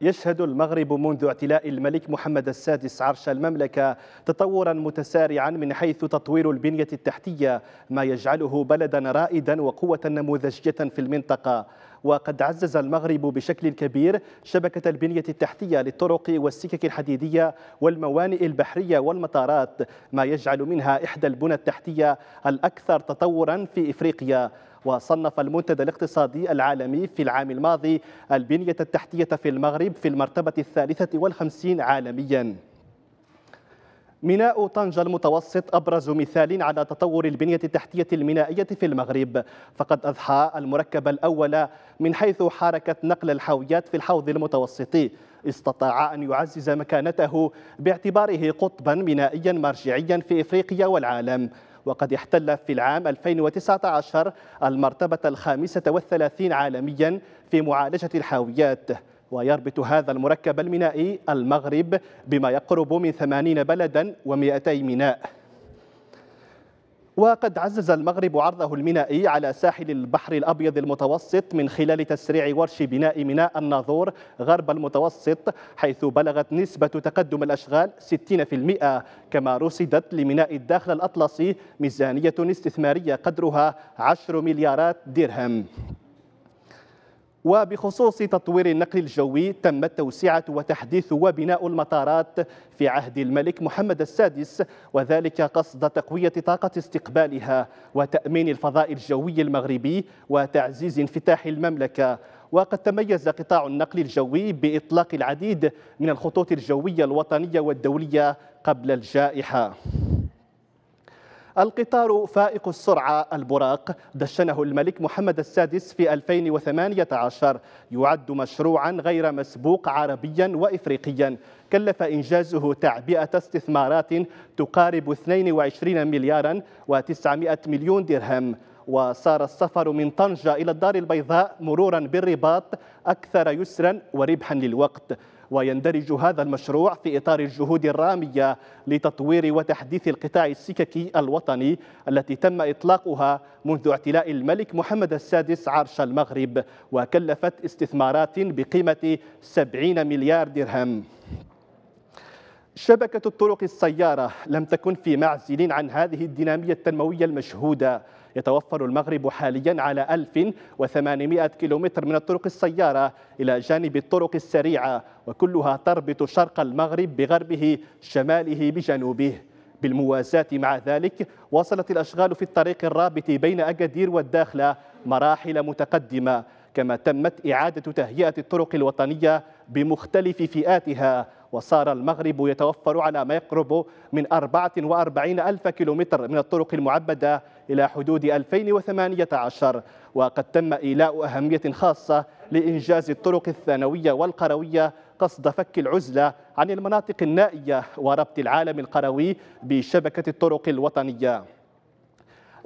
يشهد المغرب منذ اعتلاء الملك محمد السادس عرش المملكة تطورا متسارعا من حيث تطوير البنية التحتية ما يجعله بلدا رائدا وقوة نموذجية في المنطقة وقد عزز المغرب بشكل كبير شبكة البنية التحتية للطرق والسكك الحديدية والموانئ البحرية والمطارات ما يجعل منها إحدى البنى التحتية الأكثر تطورا في إفريقيا وصنف المنتدى الاقتصادي العالمي في العام الماضي البنية التحتية في المغرب في المرتبة الثالثة والخمسين عالمياً ميناء طنجة المتوسط أبرز مثال على تطور البنية التحتية المينائية في المغرب فقد أضحى المركب الأول من حيث حركة نقل الحاويات في الحوض المتوسطي استطاع أن يعزز مكانته باعتباره قطبا مينائيا مرجعيا في إفريقيا والعالم وقد احتل في العام 2019 المرتبة الخامسة والثلاثين عالميا في معالجة الحاويات ويربط هذا المركب المينائي المغرب بما يقرب من 80 بلدا و200 ميناء وقد عزز المغرب عرضه المينائي على ساحل البحر الأبيض المتوسط من خلال تسريع ورش بناء ميناء الناظور غرب المتوسط حيث بلغت نسبة تقدم الأشغال 60% كما رصدت لميناء الداخل الأطلسي ميزانية استثمارية قدرها 10 مليارات درهم وبخصوص تطوير النقل الجوي تم توسعة وتحديث وبناء المطارات في عهد الملك محمد السادس وذلك قصد تقوية طاقة استقبالها وتأمين الفضاء الجوي المغربي وتعزيز انفتاح المملكة وقد تميز قطاع النقل الجوي بإطلاق العديد من الخطوط الجوية الوطنية والدولية قبل الجائحة القطار فائق السرعة البراق دشنه الملك محمد السادس في 2018 يعد مشروعا غير مسبوق عربيا وإفريقيا كلف إنجازه تعبئة استثمارات تقارب 22 مليارا و900 مليون درهم وصار السفر من طنجة إلى الدار البيضاء مرورا بالرباط أكثر يسرا وربحا للوقت ويندرج هذا المشروع في إطار الجهود الرامية لتطوير وتحديث القطاع السككي الوطني التي تم إطلاقها منذ اعتلاء الملك محمد السادس عرش المغرب وكلفت استثمارات بقيمة 70 مليار درهم شبكة الطرق السيارة لم تكن في معزل عن هذه الدينامية التنموية المشهودة يتوفر المغرب حاليا على 1800 كيلومتر من الطرق السيارة إلى جانب الطرق السريعة وكلها تربط شرق المغرب بغربه شماله بجنوبه بالموازاة مع ذلك وصلت الأشغال في الطريق الرابط بين أكادير والداخلة مراحل متقدمة كما تمت إعادة تهيئة الطرق الوطنية بمختلف فئاتها وصار المغرب يتوفر على ما يقرب من 44 ألف كيلومتر من الطرق المعبدة إلى حدود 2018 وقد تم إيلاء أهمية خاصة لإنجاز الطرق الثانوية والقروية قصد فك العزلة عن المناطق النائية وربط العالم القروي بشبكة الطرق الوطنية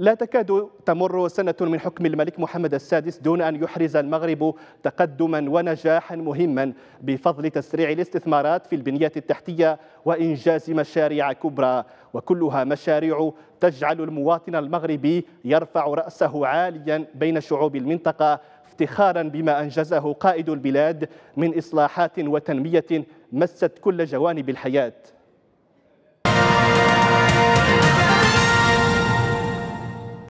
لا تكاد تمر سنة من حكم الملك محمد السادس دون أن يحرز المغرب تقدما ونجاحا مهما بفضل تسريع الاستثمارات في البنية التحتية وإنجاز مشاريع كبرى وكلها مشاريع تجعل المواطن المغربي يرفع رأسه عاليا بين شعوب المنطقة افتخارا بما أنجزه قائد البلاد من إصلاحات وتنمية مست كل جوانب الحياة